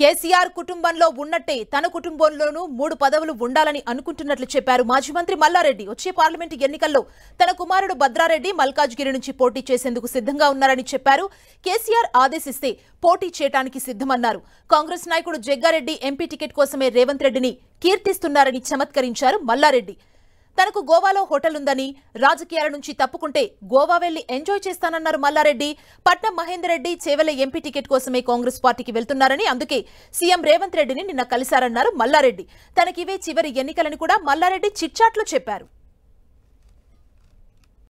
కేసీఆర్ కుటుంబంలో ఉన్నట్టే తన కుటుంబంలోనూ మూడు పదవులు ఉండాలని అనుకుంటున్నట్లు చెప్పారు మాజీ మంత్రి మల్లారెడ్డి వచ్చే పార్లమెంట్ ఎన్నికల్లో తన కుమారుడు భద్రారెడ్డి మల్కాజ్గిరి నుంచి పోటీ చేసేందుకు సిద్ధంగా ఉన్నారని చెప్పారు కేసీఆర్ ఆదేశిస్తే పోటీ చేయడానికి సిద్ధమన్నారు కాంగ్రెస్ నాయకుడు జగ్గారెడ్డి ఎంపీ టికెట్ కోసమే రేవంత్ రెడ్డిని కీర్తిస్తున్నారని చమత్కరించారు మల్లారెడ్డి తనకు గోవాలో హోటల్ ఉందని రాజకీయాల నుంచి తప్పుకుంటే గోవా వెళ్లి ఎంజాయ్ చేస్తానన్నారు మల్లారెడ్డి పట్నం మహేందర్ రెడ్డి చేవెల ఎంపీ టికెట్ కోసమే కాంగ్రెస్ పార్టీకి వెళ్తున్నారని అందుకే సీఎం రేవంత్ రెడ్డిని నిన్న కలిశారన్నారు మల్లారెడ్డి తనకివే చివరి ఎన్నికలని కూడా మల్లారెడ్డి చిట్చాట్లు చెప్పారు